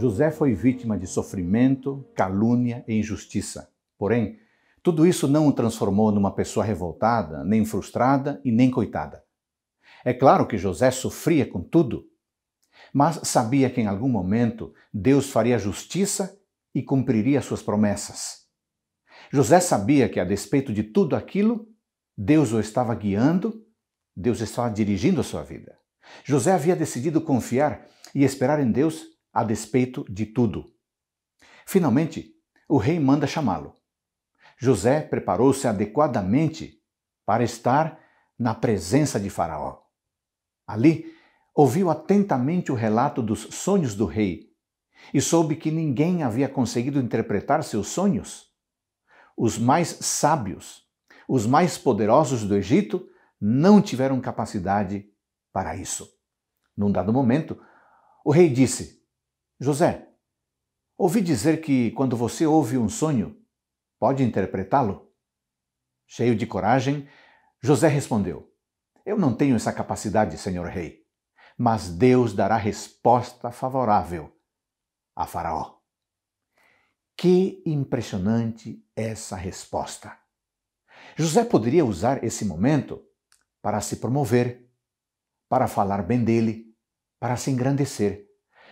José foi vítima de sofrimento, calúnia e injustiça. Porém, tudo isso não o transformou numa pessoa revoltada, nem frustrada e nem coitada. É claro que José sofria com tudo, mas sabia que em algum momento Deus faria justiça e cumpriria suas promessas. José sabia que, a despeito de tudo aquilo, Deus o estava guiando, Deus estava dirigindo a sua vida. José havia decidido confiar e esperar em Deus a despeito de tudo. Finalmente, o rei manda chamá-lo. José preparou-se adequadamente para estar na presença de Faraó. Ali, ouviu atentamente o relato dos sonhos do rei e soube que ninguém havia conseguido interpretar seus sonhos. Os mais sábios, os mais poderosos do Egito, não tiveram capacidade para isso. Num dado momento, o rei disse: José, ouvi dizer que quando você ouve um sonho, pode interpretá-lo? Cheio de coragem, José respondeu: Eu não tenho essa capacidade, senhor rei, mas Deus dará resposta favorável a Faraó. Que impressionante essa resposta! José poderia usar esse momento para se promover, para falar bem dele, para se engrandecer.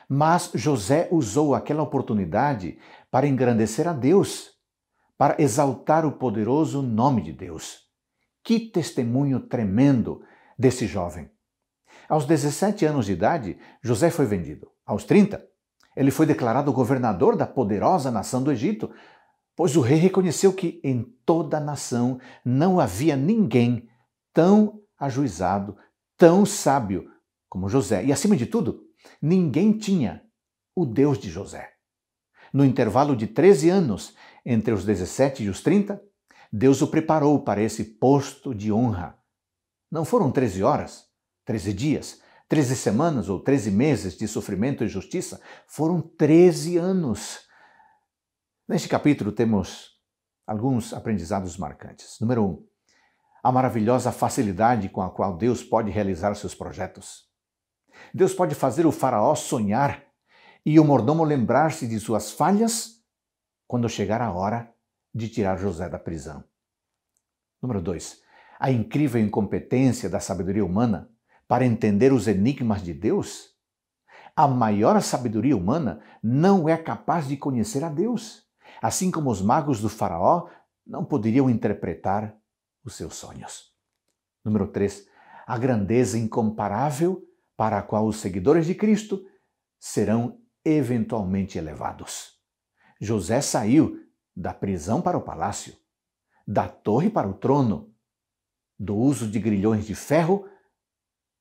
Mas José usou aquela oportunidade para engrandecer a Deus, para exaltar o poderoso nome de Deus. Que testemunho tremendo desse jovem! Aos 17 anos de idade, José foi vendido. Aos 30, ele foi declarado governador da poderosa nação do Egito, pois o rei reconheceu que em toda a nação não havia ninguém tão ajuizado, tão sábio como José. E acima de tudo, Ninguém tinha o Deus de José. No intervalo de 13 anos, entre os 17 e os 30, Deus o preparou para esse posto de honra. Não foram 13 horas, 13 dias, 13 semanas ou 13 meses de sofrimento e justiça, foram 13 anos. Neste capítulo temos alguns aprendizados marcantes. Número 1. Um, a maravilhosa facilidade com a qual Deus pode realizar seus projetos. Deus pode fazer o faraó sonhar e o mordomo lembrar-se de suas falhas quando chegar a hora de tirar José da prisão. Número 2. A incrível incompetência da sabedoria humana para entender os enigmas de Deus. A maior sabedoria humana não é capaz de conhecer a Deus, assim como os magos do Faraó não poderiam interpretar os seus sonhos. Número 3. A grandeza incomparável para a qual os seguidores de Cristo serão eventualmente elevados. José saiu da prisão para o palácio, da torre para o trono, do uso de grilhões de ferro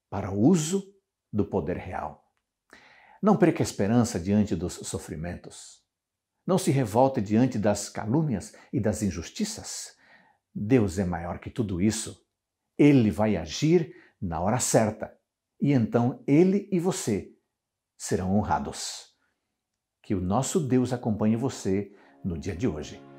para o uso do poder real. Não perca esperança diante dos sofrimentos. Não se revolte diante das calúnias e das injustiças. Deus é maior que tudo isso. Ele vai agir na hora certa e então ele e você serão honrados. Que o nosso Deus acompanhe você no dia de hoje.